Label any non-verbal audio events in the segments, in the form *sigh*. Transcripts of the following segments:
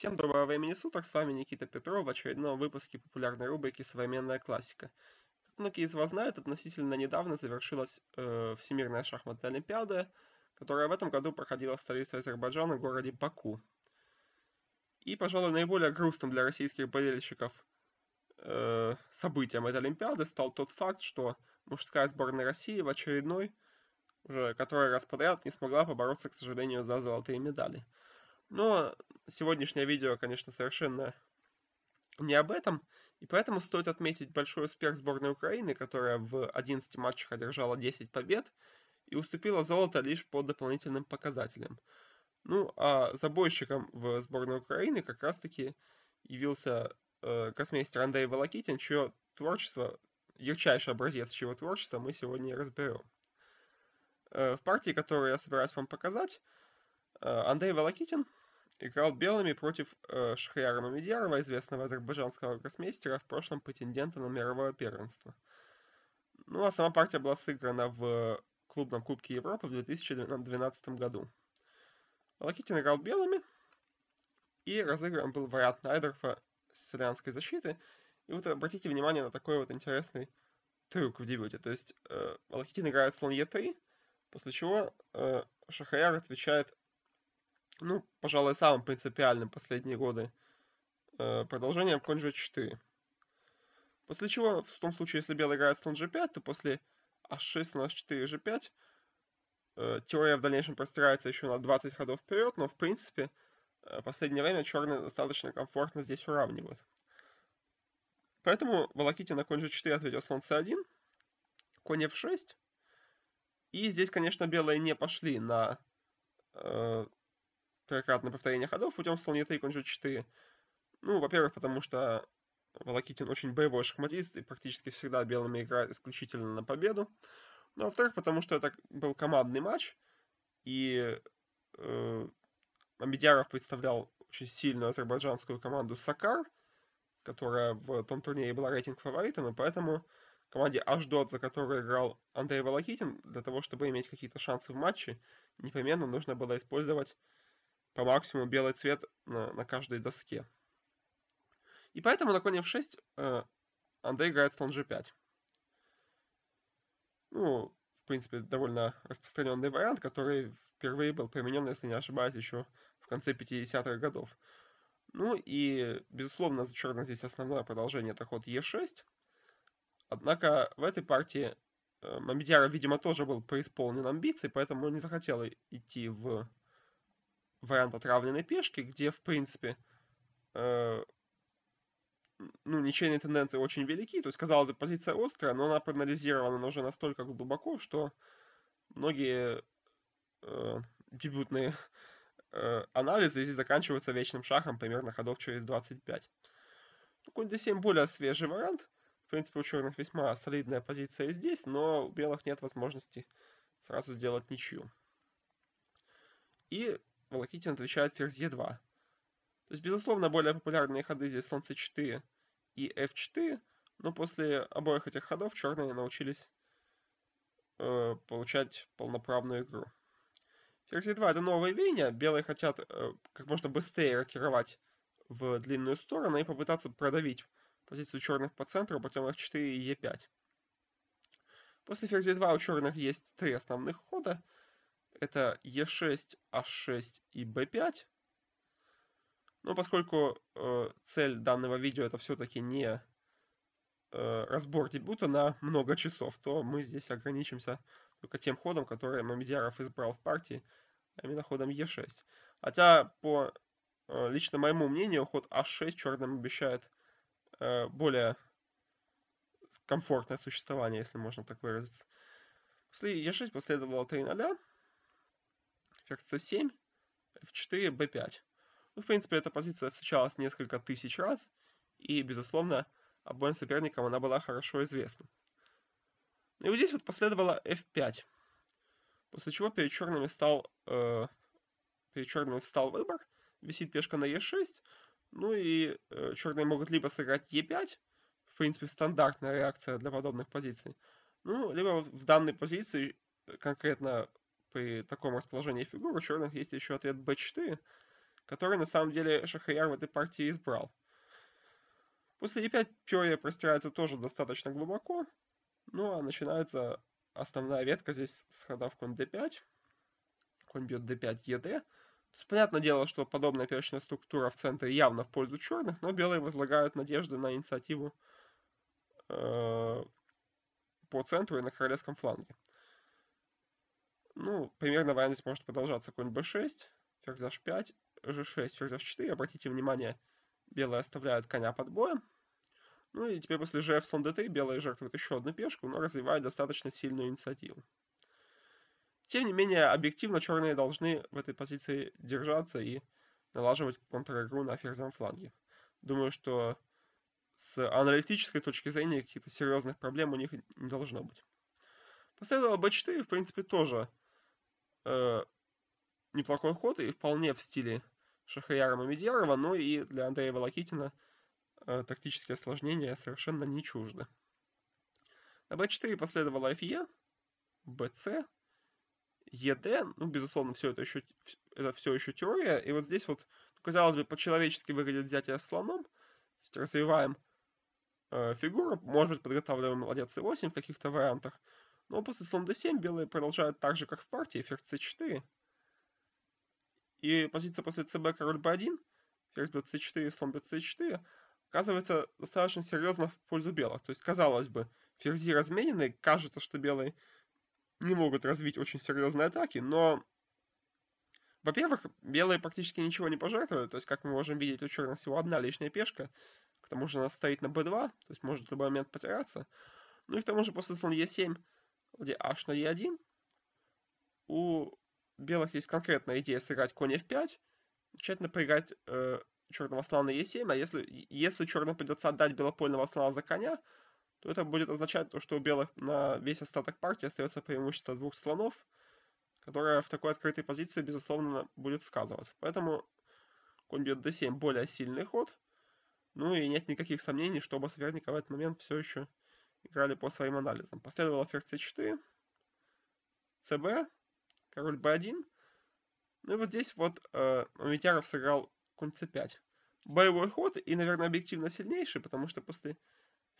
Всем доброго времени суток, с вами Никита Петров в очередном выпуске популярной рубрики «Современная классика». Ну, как многие из вас знают, относительно недавно завершилась э, Всемирная шахматная олимпиада, которая в этом году проходила в столице Азербайджана, городе Баку. И, пожалуй, наиболее грустным для российских болельщиков э, событием этой олимпиады стал тот факт, что мужская сборная России в очередной, уже который раз подряд, не смогла побороться, к сожалению, за золотые медали – но сегодняшнее видео, конечно, совершенно не об этом. И поэтому стоит отметить большой успех сборной Украины, которая в 11 матчах одержала 10 побед и уступила золото лишь по дополнительным показателям. Ну, а забойщиком в сборной Украины как раз-таки явился э, космейстер Андрей Волокитин, чье творчество, ярчайший образец чьего творчества мы сегодня и разберем. Э, в партии, которую я собираюсь вам показать, э, Андрей Волокитин – Играл белыми против э, Шахряра Мамедьярова, известного азербайджанского гроссмейстера, в прошлом претендента на мировое первенство. Ну а сама партия была сыграна в клубном Кубке Европы в 2012 году. Лакитин играл белыми, и разыгран был вариант Найдерфа э, с итальянской защиты. И вот обратите внимание на такой вот интересный трюк в дебюте. То есть э, Лакитин играет слон Е3, после чего э, Шахаяр отвечает ну, пожалуй, самым принципиальным последние годы э, продолжением конь g4. После чего, в том случае, если белый играет слон g5, то после h6 на h4 g5 теория в дальнейшем простирается еще на 20 ходов вперед, но, в принципе, в э, последнее время черные достаточно комфортно здесь уравнивают. Поэтому Волокитин на конь g4 ответил слон c1, конь f6. И здесь, конечно, белые не пошли на э, трехкратное повторение ходов путем слоне 3, конь 4 Ну, во-первых, потому что Волокитин очень боевой шахматист и практически всегда белыми играет исключительно на победу. Ну, а во-вторых, потому что это был командный матч, и э, Амедьяров представлял очень сильную азербайджанскую команду «Сакар», которая в том турнире была рейтинг-фаворитом, и поэтому команде Ашдот, за которую играл Андрей Волокитин, для того, чтобы иметь какие-то шансы в матче, непременно нужно было использовать по максимуму белый цвет на, на каждой доске. И поэтому на коне f6 э, Андрей играет слон g5. Ну, в принципе, довольно распространенный вариант, который впервые был применен, если не ошибаюсь, еще в конце 50-х годов. Ну и, безусловно, зачеркнуто здесь основное продолжение, это ход e6. Однако в этой партии э, Мамедиара, видимо, тоже был преисполнен амбиций, поэтому он не захотел идти в вариант отравленной пешки, где, в принципе, э, ну, ничейные тенденции очень велики. То есть, казалось бы, позиция острая, но она проанализирована уже настолько глубоко, что многие э, дебютные э, анализы здесь заканчиваются вечным шахом примерно ходов через 25. Ну, конь d7 более свежий вариант. В принципе, у черных весьма солидная позиция здесь, но у белых нет возможности сразу сделать ничью. И Волокитин отвечает ферзь e2. То есть, безусловно, более популярные ходы здесь слон c4 и f4, но после обоих этих ходов черные научились э, получать полноправную игру. Ферзь e2 это новое веяние, белые хотят э, как можно быстрее рокировать в длинную сторону и попытаться продавить позицию черных по центру путем f4 и e5. После ферзя 2 у черных есть три основных хода это e6, h6 а и b5. Но поскольку э, цель данного видео это все-таки не э, разбор дебюта на много часов, то мы здесь ограничимся только тем ходом, который Мамедиаров избрал в партии, а именно ходом e6. Хотя, по э, лично моему мнению, ход h6 а черным обещает э, более комфортное существование, если можно так выразиться. После e6 последовало 3 0, как c7, f4, b5. Ну, в принципе, эта позиция встречалась несколько тысяч раз, и, безусловно, обоим соперникам она была хорошо известна. Ну, и вот здесь вот последовало f5, после чего перед черными, стал, э, перед черными встал выбор, висит пешка на e6, ну и э, черные могут либо сыграть e5, в принципе, стандартная реакция для подобных позиций, ну, либо вот в данной позиции э, конкретно при таком расположении фигур у черных есть еще ответ b4, который на самом деле Шахрияр в этой партии избрал. После e5 теория простирается тоже достаточно глубоко, ну а начинается основная ветка здесь с хода в конь d5. Конь бьет d5, ед. То понятное дело, что подобная пешечная структура в центре явно в пользу черных, но белые возлагают надежды на инициативу э, по центру и на королевском фланге. Ну, примерно вариант может продолжаться конь b6, ферзь h5, g6, ферзь h4. Обратите внимание, белые оставляют коня под боем. Ну и теперь после gf слон d3 белые жертвуют еще одну пешку, но развивают достаточно сильную инициативу. Тем не менее, объективно черные должны в этой позиции держаться и налаживать контр-игру на ферзевом фланге. Думаю, что с аналитической точки зрения каких-то серьезных проблем у них не должно быть. Последовало b4, в принципе, тоже э, неплохой ход и вполне в стиле Шахаяра Мамедьярова, но и для Андрея Волокитина э, тактические осложнения совершенно не чужды. На b4 последовало fe, bc, ed. Ну, безусловно, все это еще, это все еще теория. И вот здесь вот, ну, казалось бы, по-человечески выглядит взятие слоном. То есть развиваем э, фигуру, может быть, подготавливаем ладья c8 в каких-то вариантах. Но ну, а после слон d7 белые продолжают так же, как в партии, ферзь c4. И позиция после cb король b1, ферзь бьет c4, слон бьет c4, оказывается достаточно серьезно в пользу белых. То есть, казалось бы, ферзи разменены, кажется, что белые не могут развить очень серьезные атаки, но, во-первых, белые практически ничего не пожертвовали то есть, как мы можем видеть, у черных всего одна лишняя пешка, к тому же она стоит на b2, то есть может в любой момент потеряться. Ну и к тому же после слон e7 где h на e1. У белых есть конкретная идея сыграть конь f5, начать напрягать э, черного слона на e7, а если, если черным придется отдать белопольного слона за коня, то это будет означать то, что у белых на весь остаток партии остается преимущество двух слонов, которое в такой открытой позиции, безусловно, будет сказываться. Поэтому конь бьет d7 более сильный ход, ну и нет никаких сомнений, что оба соперника в этот момент все еще играли по своим анализам. Последовал ферзь c4, cb, король b1. Ну и вот здесь вот э, Митяров сыграл конь c5. Боевой ход и, наверное, объективно сильнейший, потому что после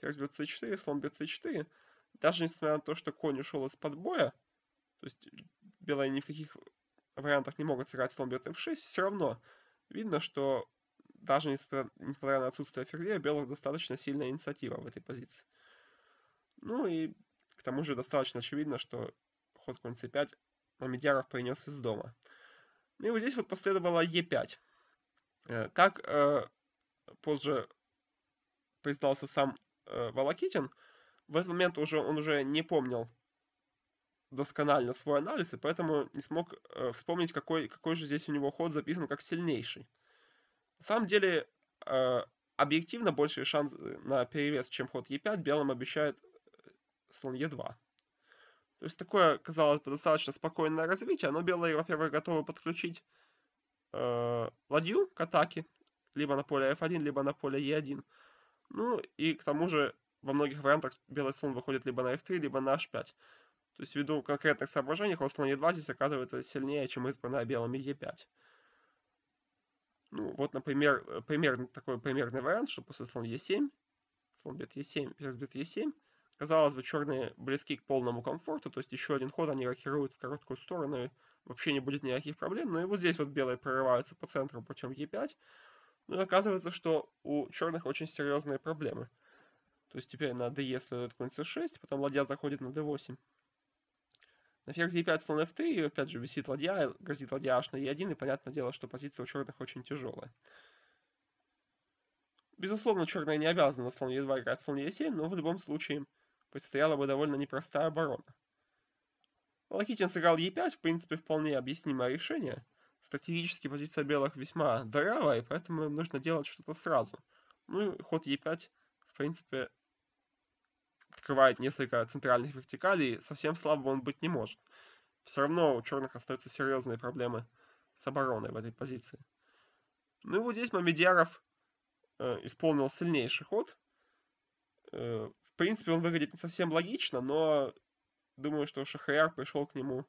ферзь бьет c4, слон бьет c4, даже несмотря на то, что конь ушел из-под боя, то есть белые ни в каких вариантах не могут сыграть слон бьет f6, все равно видно, что даже несмотря, несмотря на отсутствие ферзя, у белых достаточно сильная инициатива в этой позиции. Ну и к тому же достаточно очевидно, что ход конь c5 Мамедьяров принес из дома. Ну и вот здесь вот последовало e5. Э, как э, позже признался сам э, Волокитин, в этот момент уже он уже не помнил досконально свой анализ, и поэтому не смог э, вспомнить, какой, какой же здесь у него ход записан как сильнейший. На самом деле, э, объективно больше шанс на перевес, чем ход Е5, белым обещает слон Е2. То есть такое, казалось бы, достаточно спокойное развитие, но белые, во-первых, готовы подключить э, ладью к атаке, либо на поле F1, либо на поле E1. Ну и к тому же во многих вариантах белый слон выходит либо на F3, либо на H5. То есть ввиду конкретных соображений ход слон E2 здесь оказывается сильнее, чем избранная белыми E5. Ну вот, например, э, примерный такой примерный вариант, что после слон E7, слон бьет E7, ферзь бьет E7, Казалось бы, черные близки к полному комфорту, то есть еще один ход они рокируют в короткую сторону, и вообще не будет никаких проблем. Но ну и вот здесь вот белые прорываются по центру путем Е5. Ну и оказывается, что у черных очень серьезные проблемы. То есть теперь на DE следует конь c6, потом ладья заходит на d8. На ферзь e5 слон f3, и опять же висит ладья, грозит ладья h на e1, и понятное дело, что позиция у черных очень тяжелая. Безусловно, черные не обязаны на слон e2 играть слон e7, но в любом случае предстояла бы довольно непростая оборона. Лакитин сыграл Е5, в принципе, вполне объяснимое решение. Стратегически позиция белых весьма дырявая, и поэтому им нужно делать что-то сразу. Ну и ход Е5, в принципе, открывает несколько центральных вертикалей, совсем слабо он быть не может. Все равно у черных остаются серьезные проблемы с обороной в этой позиции. Ну и вот здесь Мамедьяров э, исполнил сильнейший ход. Э, принципе, он выглядит не совсем логично, но думаю, что Шахряр пришел к нему,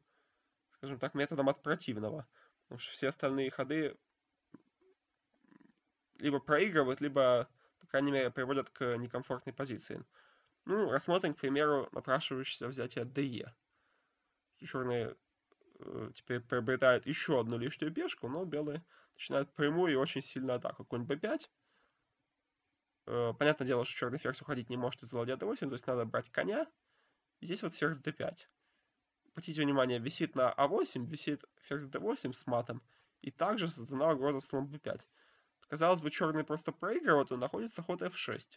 скажем так, методом от противного. Потому что все остальные ходы либо проигрывают, либо, по крайней мере, приводят к некомфортной позиции. Ну, рассмотрим, к примеру, напрашивающееся взятие ДЕ. Черные э, теперь приобретают еще одну лишнюю пешку, но белые начинают прямую и очень сильно атаку. Конь b5, Э, понятное дело, что черный ферзь уходить не может из ладья d8, то есть надо брать коня. Здесь вот ферзь d5. Обратите внимание, висит на а8, висит ферзь d8 с матом. И также создана угроза слон b5. Казалось бы, черный просто проигрывает, он находится ход f6.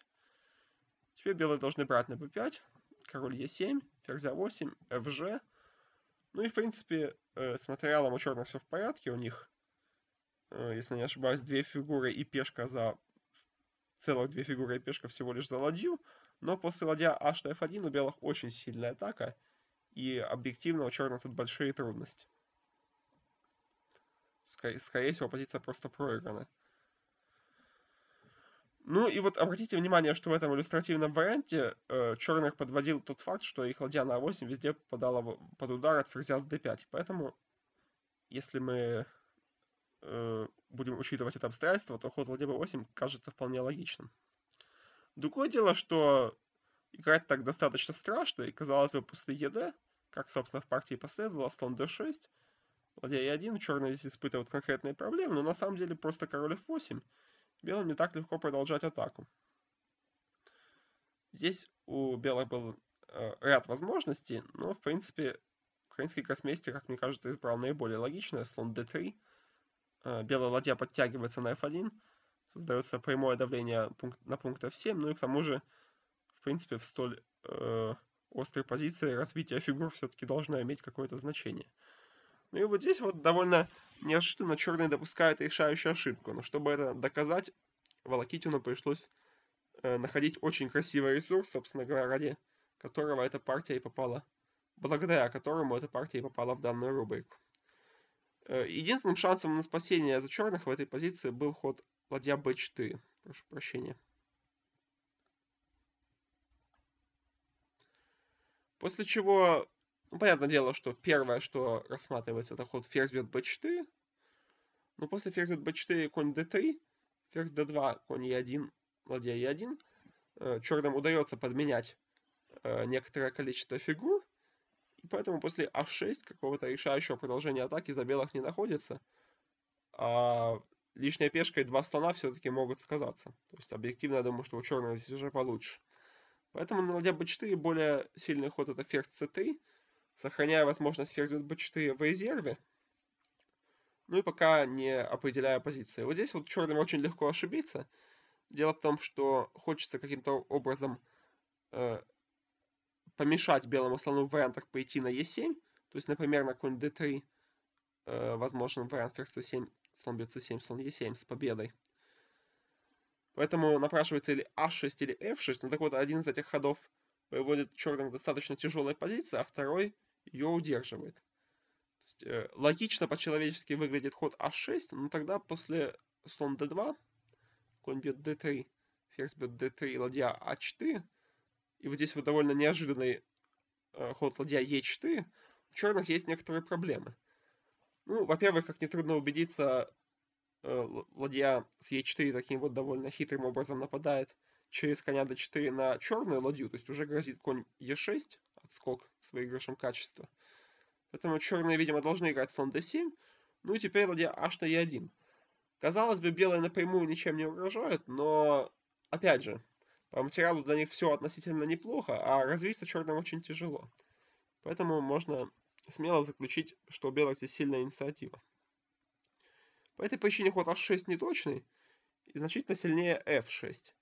Теперь белые должны брать на b5, король e7, ферзь a8, а fg. Ну и, в принципе, э, с материалом у черных все в порядке. У них, э, если не ошибаюсь, две фигуры и пешка за целых две фигуры и пешка всего лишь за ладью, но после ладья h на f1 у белых очень сильная атака, и объективно у черных тут большие трудности. Скорее, скорее всего, позиция просто проиграна. Ну и вот обратите внимание, что в этом иллюстративном варианте э, черных подводил тот факт, что их ладья на 8 везде попадала под удар от ферзя с d5. Поэтому, если мы Э, будем учитывать это обстоятельство, то ход ладья b8 кажется вполне логичным. Другое дело, что играть так достаточно страшно, и казалось бы, после ЕД, как, собственно, в партии последовало, слон d6, ладья e1, черные здесь испытывают конкретные проблемы, но на самом деле просто король f8, белым не так легко продолжать атаку. Здесь у белых был э, ряд возможностей, но, в принципе, украинский гроссмейстер, как мне кажется, избрал наиболее логичное, слон d3, Э, белая ладья подтягивается на f1, создается прямое давление на пункт f7, ну и к тому же, в принципе, в столь э, острой позиции развитие фигур все-таки должно иметь какое-то значение. Ну и вот здесь вот довольно неожиданно черные допускают решающую ошибку, но чтобы это доказать, Волокитину пришлось э, находить очень красивый ресурс, собственно говоря, ради которого эта партия и попала, благодаря которому эта партия и попала в данную рубрику. Э, единственным шансом на спасение за черных в этой позиции был ход ладья b4. Прошу прощения. После чего, ну, понятное дело, что первое, что рассматривается, это ход ферзь бьет b4. Но после ферзь бьет b4 конь d3, ферзь d2, конь e1, ладья e1. Э, Черным удается подменять э, некоторое количество фигур. Поэтому после h6 а какого-то решающего продолжения атаки за белых не находится. А лишняя пешка и два слона все-таки могут сказаться. То есть объективно я думаю, что у черного здесь уже получше. Поэтому на ладья b4 более сильный ход это ферзь c3, сохраняя возможность ферзь b4 в резерве. Ну и пока не определяя позицию. Вот здесь вот черным очень легко ошибиться. Дело в том, что хочется каким-то образом э, помешать белому слону в вариантах пойти на e7, то есть, например, на конь d3 э, возможен вариант ферзь c7, слон бьет c7, слон e7 с победой. Поэтому напрашивается или a6, а или f6. Ну так вот, один из этих ходов выводит черных достаточно тяжелой позиции, а второй ее удерживает. Есть, э, логично по-человечески выглядит ход a6, а но тогда после слон d2, конь бьет d3, ферзь бьет d3, ладья a4, а и вот здесь вот довольно неожиданный э, ход ладья Е4. У черных есть некоторые проблемы. Ну, во-первых, как нетрудно убедиться, э, ладья с Е4 таким вот довольно хитрым образом нападает через коня d4 на черную ладью, то есть уже грозит конь e6, отскок с выигрышем качества. Поэтому черные, видимо, должны играть слон d7, ну и теперь ладья h на e1. Казалось бы, белые напрямую ничем не угрожают, но, опять же, по а материалу для них все относительно неплохо, а развиться черным очень тяжело. Поэтому можно смело заключить, что у белых здесь сильная инициатива. По этой причине ход h6 неточный и значительно сильнее f6.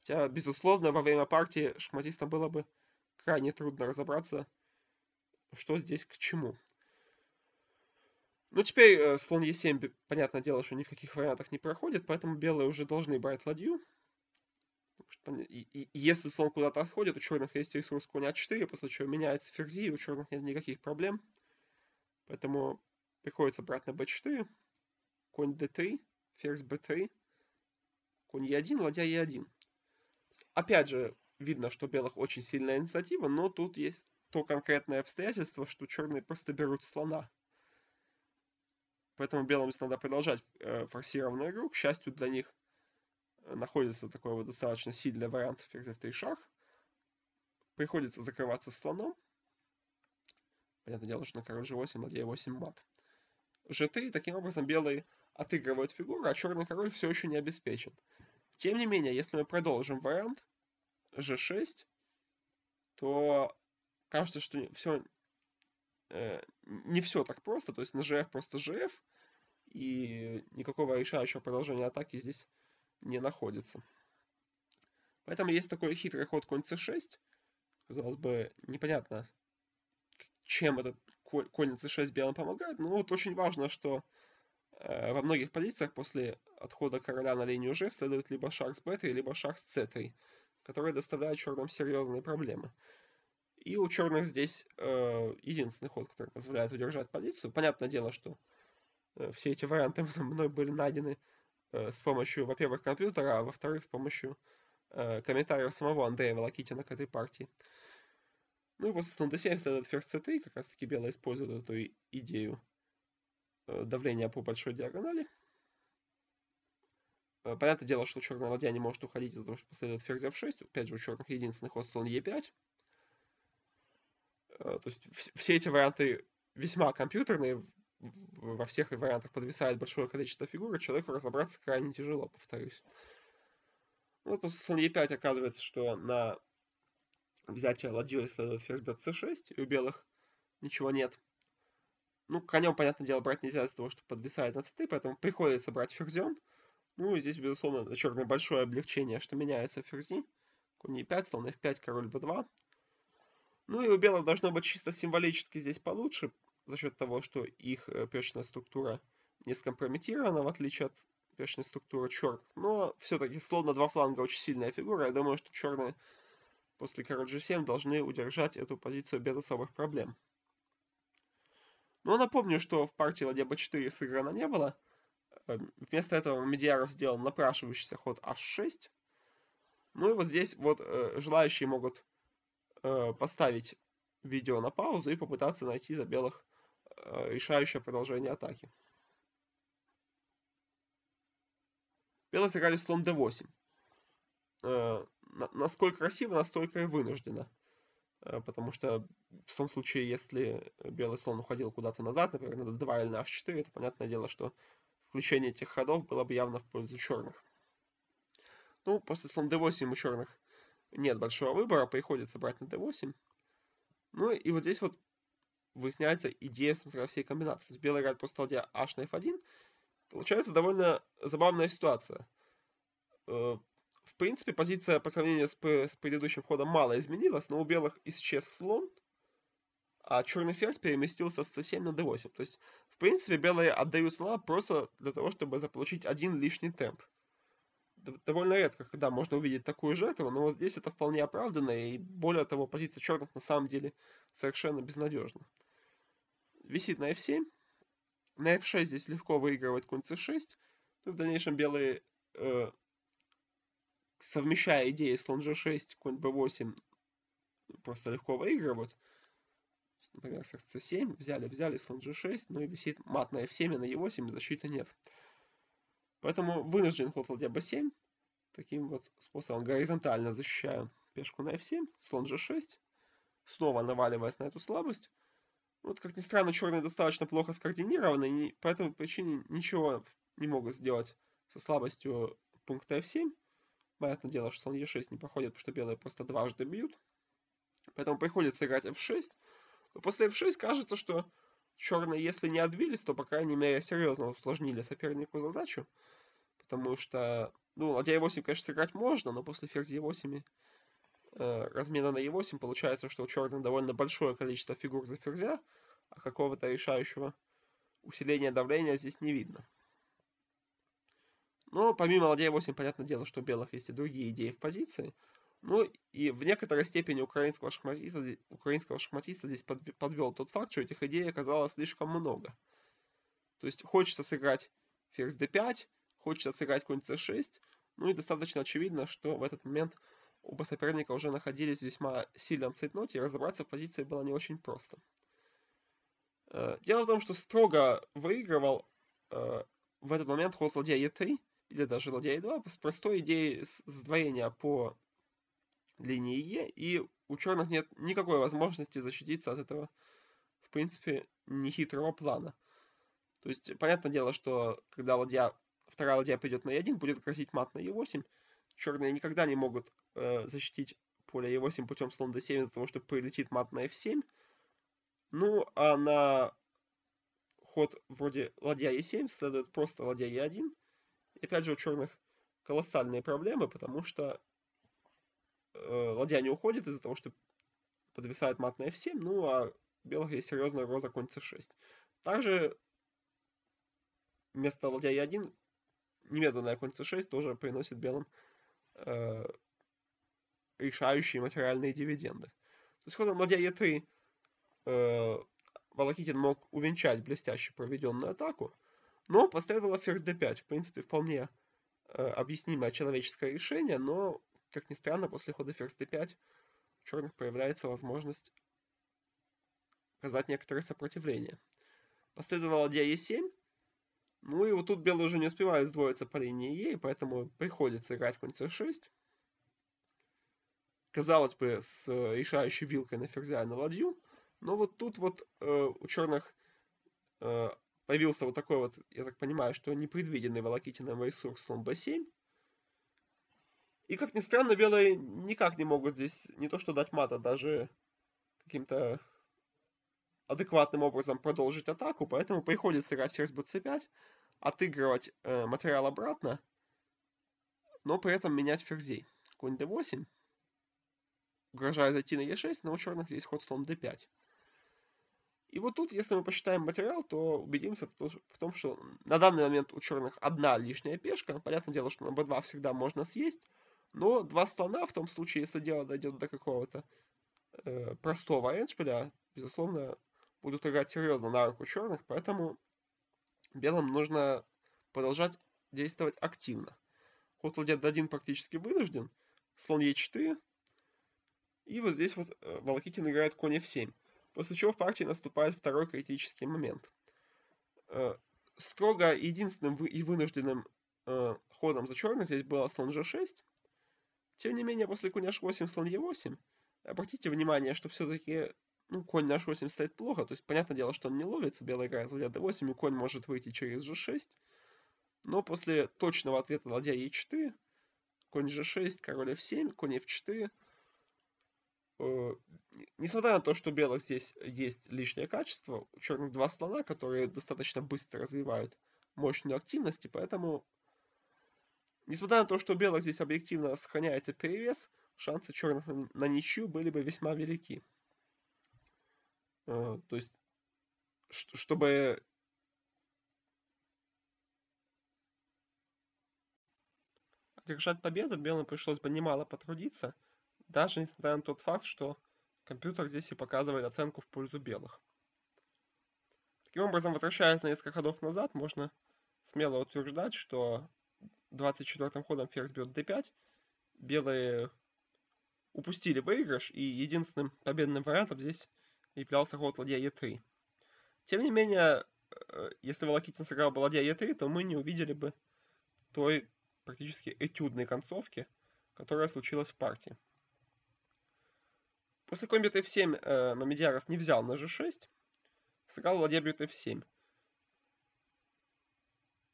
Хотя, безусловно, во время партии шахматистам было бы крайне трудно разобраться, что здесь к чему. Ну, теперь э, слон e7, понятное дело, что ни в каких вариантах не проходит, поэтому белые уже должны брать ладью. Что, и, и, если слон куда-то отходит, у черных есть ресурс коня 4 а после чего меняется ферзи, и у черных нет никаких проблем. Поэтому приходится брать на b4, конь d3, ферзь b3, конь e1, ладья e1. Опять же, видно, что белых очень сильная инициатива, но тут есть то конкретное обстоятельство, что черные просто берут слона. Поэтому белым надо продолжать э, форсированную игру. К счастью для них, находится такой вот достаточно сильный вариант ферзь f3 шах. Приходится закрываться слоном. Понятное дело, что на король g8, на d8 мат. g3, таким образом, белый отыгрывает фигуру, а черный король все еще не обеспечен. Тем не менее, если мы продолжим вариант g6, то кажется, что все э, не все так просто. То есть на gf просто gf, и никакого решающего продолжения атаки здесь не находится. Поэтому есть такой хитрый ход конь c6. Казалось бы, непонятно, чем этот конь c6 белым помогает. Но вот очень важно, что э, во многих позициях после отхода короля на линию g следует либо шах с b3, либо шах с c3, которые доставляют черным серьезные проблемы. И у черных здесь э, единственный ход, который позволяет удержать позицию. Понятное дело, что э, все эти варианты *laughs* мной были найдены Э, с помощью, во-первых, компьютера, а во-вторых, с помощью э, комментариев самого Андрея Волокитина к этой партии. Ну и после Снадосеев этот ферзь c3 как раз таки белые используют эту идею э, давления по большой диагонали. Понятное дело, что черная ладья не может уходить из-за того, что последует ферзь f6. Опять же, у черных единственный ход слон e5. То есть все эти варианты весьма компьютерные, во всех вариантах подвисает большое количество фигур, и человеку разобраться крайне тяжело, повторюсь. Ну, вот после слоне 5 оказывается, что на взятие ладьей следует ферзь бьет c6, и у белых ничего нет. Ну, конем, понятное дело, брать нельзя из-за того, что подвисает на c3, поэтому приходится брать ферзем. Ну, и здесь, безусловно, для черной большое облегчение, что меняется ферзи. Конь e5, слон f5, король b2. Ну и у белых должно быть чисто символически здесь получше, за счет того, что их э, перечная структура не скомпрометирована, в отличие от перечной структуры черных. Но все-таки словно два фланга очень сильная фигура. Я думаю, что черные после король g7 должны удержать эту позицию без особых проблем. Но напомню, что в партии ладья b4 сыграно не было. Эм, вместо этого Медиаров сделал напрашивающийся ход h6. Ну и вот здесь вот э, желающие могут э, поставить видео на паузу и попытаться найти за белых Э, решающее продолжение атаки. Белые сыграли слон d8. Э, насколько красиво, настолько и вынуждено. Э, потому что в том случае, если белый слон уходил куда-то назад, например, на d2 или на h4, это понятное дело, что включение этих ходов было бы явно в пользу черных. Ну, после слон d8 у черных нет большого выбора, приходится брать на d8. Ну и вот здесь вот выясняется идея, смотря всей комбинации. То есть белый играет просто ладья h на f1. Получается довольно забавная ситуация. Э, в принципе, позиция по сравнению с, с предыдущим ходом мало изменилась, но у белых исчез слон, а черный ферзь переместился с c7 на d8. То есть, в принципе, белые отдают слона просто для того, чтобы заполучить один лишний темп. Довольно редко, когда можно увидеть такую жертву, но вот здесь это вполне оправданно, и более того, позиция черных на самом деле совершенно безнадежна висит на f7. На f6 здесь легко выигрывать конь c6. Ну, в дальнейшем белые, э, совмещая идеи слон g6, конь b8, просто легко выигрывают. Например, ферзь c7, взяли, взяли, слон g6, ну и висит мат на f7, на e8 защиты нет. Поэтому вынужден ход ладья b7. Таким вот способом горизонтально защищаю пешку на f7, слон g6, снова наваливаясь на эту слабость. Вот, как ни странно, черные достаточно плохо скоординированы, и по этой причине ничего не могут сделать со слабостью пункта f7. Понятное дело, что он e6 не проходит, потому что белые просто дважды бьют. Поэтому приходится играть f6. Но после f6 кажется, что черные, если не отбились, то, по крайней мере, серьезно усложнили сопернику задачу. Потому что, ну, ладья e8, конечно, сыграть можно, но после ферзь e8 Э, размена на e 8 получается, что у черных довольно большое количество фигур за ферзя, а какого-то решающего усиления давления здесь не видно. Но помимо ладья e 8, понятное дело, что у белых есть и другие идеи в позиции. Ну и в некоторой степени украинского шахматиста, украинского шахматиста здесь подвел тот факт, что этих идей оказалось слишком много. То есть хочется сыграть ферзь d5, хочется сыграть конь c6, ну и достаточно очевидно, что в этот момент Оба соперника уже находились в весьма сильном цейтноте, и разобраться в позиции было не очень просто. Э, дело в том, что строго выигрывал э, в этот момент ход ладья Е3, или даже ладья Е2, с простой идеей сдвоения по линии Е, и у черных нет никакой возможности защититься от этого, в принципе, нехитрого плана. То есть, понятное дело, что когда ладья, вторая ладья придет на Е1, будет грозить мат на Е8, черные никогда не могут э, защитить поле e8 путем слон d7, из-за того, что прилетит мат на f7. Ну, а на ход вроде ладья e7 следует просто ладья e1. И опять же, у черных колоссальные проблемы, потому что э, ладья не уходит из-за того, что подвисает мат на f7, ну а у белых есть серьезная угроза конь c6. Также вместо ладья e1 немедленная конь c6 тоже приносит белым э, решающие материальные дивиденды. То есть ходом ладья Е3 э, Волокитин мог увенчать блестяще проведенную атаку, но последовало ферзь d5. В принципе, вполне э, объяснимое человеческое решение, но, как ни странно, после хода ферзь d5 у черных появляется возможность оказать некоторое сопротивление. Последовало ладья e7, ну и вот тут белые уже не успевают сдвоиться по линии Е, поэтому приходится играть конь c6 казалось бы, с э, решающей вилкой на ферзя и на ладью. Но вот тут вот э, у черных э, появился вот такой вот, я так понимаю, что непредвиденный волокитиным ресурс слон b7. И как ни странно, белые никак не могут здесь не то что дать мата, даже каким-то адекватным образом продолжить атаку, поэтому приходится играть ферзь bc5, отыгрывать э, материал обратно, но при этом менять ферзей. Конь d8 угрожая зайти на Е6, но у черных есть ход слон d5. И вот тут, если мы посчитаем материал, то убедимся в том, что на данный момент у черных одна лишняя пешка. Понятное дело, что на b2 всегда можно съесть, но два слона, в том случае, если дело дойдет до какого-то э, простого эндшпиля, безусловно, будут играть серьезно на руку черных, поэтому белым нужно продолжать действовать активно. Ход ладья d1 практически вынужден, слон e4, и вот здесь вот э, Волокитин играет конь f7. После чего в партии наступает второй критический момент. Э, строго единственным и вынужденным э, ходом за черным здесь был слон g6. Тем не менее, после коня h8, слон e8, обратите внимание, что все-таки ну, конь на h8 стоит плохо. То есть, понятное дело, что он не ловится, белый играет ладья d8, и конь может выйти через g6. Но после точного ответа ладья e4, конь g6, король f7, конь f4, Э, несмотря на то, что у белых здесь есть лишнее качество, у черных два слона, которые достаточно быстро развивают мощную активность, и поэтому, несмотря на то, что у белых здесь объективно сохраняется перевес, шансы черных на ничью были бы весьма велики. Э, то есть, чтобы... Держать победу белым пришлось бы немало потрудиться, даже несмотря на тот факт, что компьютер здесь и показывает оценку в пользу белых. Таким образом, возвращаясь на несколько ходов назад, можно смело утверждать, что 24-м ходом ферзь бьет d5, белые упустили выигрыш, и единственным победным вариантом здесь являлся ход ладья e3. Тем не менее, э, если Волокитин сыграл бы ладья e3, то мы не увидели бы той практически этюдной концовки, которая случилась в партии. После комбит f7 э, Мамедьяров не взял на g6. Сыграл ладья бьет f7.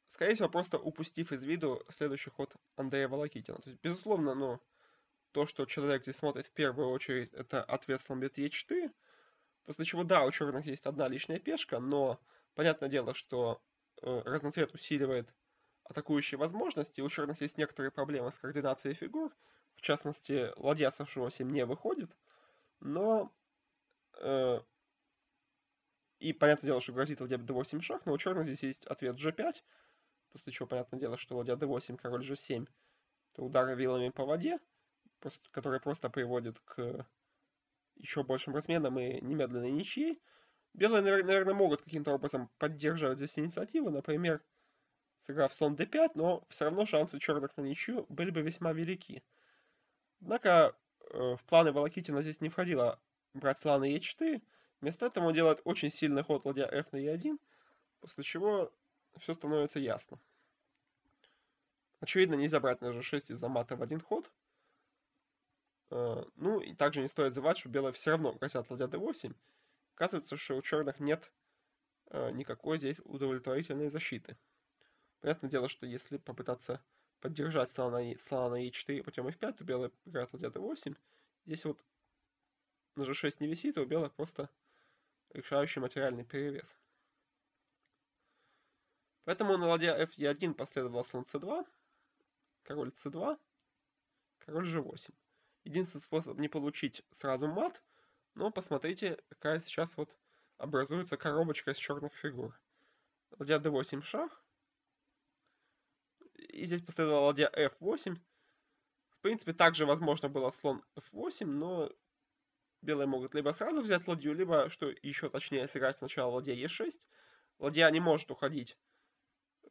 Скорее всего, просто упустив из виду следующий ход Андрея Волокитина. То есть, безусловно, но ну, то, что человек здесь смотрит в первую очередь, это ответ слон бьет e4. После чего, да, у черных есть одна лишняя пешка, но понятное дело, что э, разноцвет усиливает атакующие возможности. У черных есть некоторые проблемы с координацией фигур. В частности, ладья с f8 не выходит но... Э, и понятное дело, что грозит ладья d8 шах, но у черных здесь есть ответ g5, после чего понятное дело, что ладья d8, король g7, это удары вилами по воде, просто, которые просто приводят к еще большим разменам и немедленной ничьей. Белые, наверное, могут каким-то образом поддерживать здесь инициативу, например, сыграв слон d5, но все равно шансы черных на ничью были бы весьма велики. Однако Э, в планы Волокитина здесь не входило брать слона е 4 Вместо этого он делает очень сильный ход ладья f на e1, после чего все становится ясно. Очевидно, нельзя брать на g6 из-за мата в один ход. Э, ну, и также не стоит забывать, что белые все равно грозят ладья d8. Оказывается, что у черных нет э, никакой здесь удовлетворительной защиты. Понятное дело, что если попытаться поддержать слона слона e4 путем f5, у белых играет ладья d8. Здесь вот на g6 не висит, а у белых просто решающий материальный перевес. Поэтому на ладья f1 последовал слон c2, король c2, король g8. Единственный способ не получить сразу мат, но посмотрите, какая сейчас вот образуется коробочка из черных фигур. Ладья d8 шах, и здесь последовала ладья f8. В принципе, также возможно было слон f8, но белые могут либо сразу взять ладью, либо, что еще точнее, сыграть сначала ладья e6. Ладья не может уходить,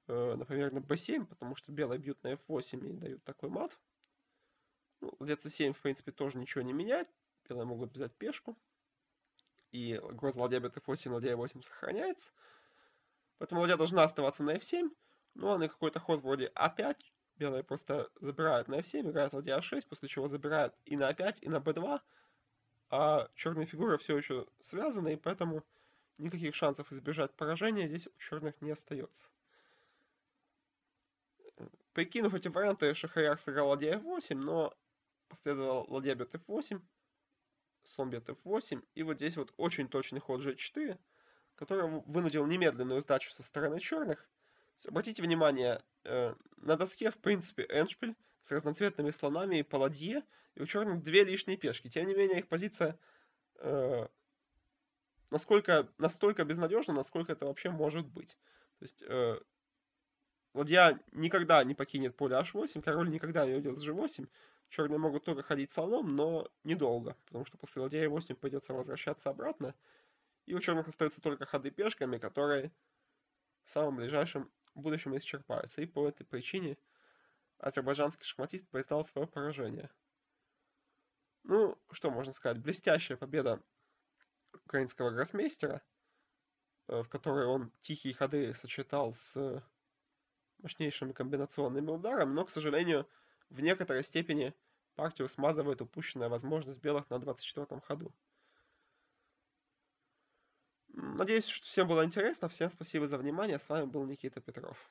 э, например, на b7, потому что белые бьют на f8 и дают такой мат. Ну, ладья c7, в принципе, тоже ничего не меняет. Белые могут взять пешку. И гроза ладья бьет f8, ладья e8 сохраняется. Поэтому ладья должна оставаться на f7. Ну, главный какой-то ход вроде А5, белые просто забирают на F7, играют ладья А6, после чего забирают и на А5, и на Б2, а черные фигуры все еще связаны, и поэтому никаких шансов избежать поражения здесь у черных не остается. Э, прикинув эти варианты, Шахаряр сыграл ладья F8, но последовал ладья бьет F8, слон бьет F8, и вот здесь вот очень точный ход G4, который вынудил немедленную сдачу со стороны черных – Обратите внимание, э, на доске, в принципе, Эншпиль с разноцветными слонами и паладье, и у черных две лишние пешки. Тем не менее, их позиция э, насколько, настолько безнадежна, насколько это вообще может быть. То есть, э, ладья никогда не покинет поле h8, король никогда не уйдет с g8, черные могут только ходить слоном, но недолго, потому что после ладья e8 придется возвращаться обратно, и у черных остаются только ходы пешками, которые в самом ближайшем в будущем исчерпаются, и по этой причине азербайджанский шахматист признал свое поражение. Ну, что можно сказать, блестящая победа украинского гроссмейстера, э, в которой он тихие ходы сочетал с мощнейшими комбинационными ударами, но, к сожалению, в некоторой степени партию смазывает упущенная возможность белых на 24-м ходу. Надеюсь, что всем было интересно. Всем спасибо за внимание. С вами был Никита Петров.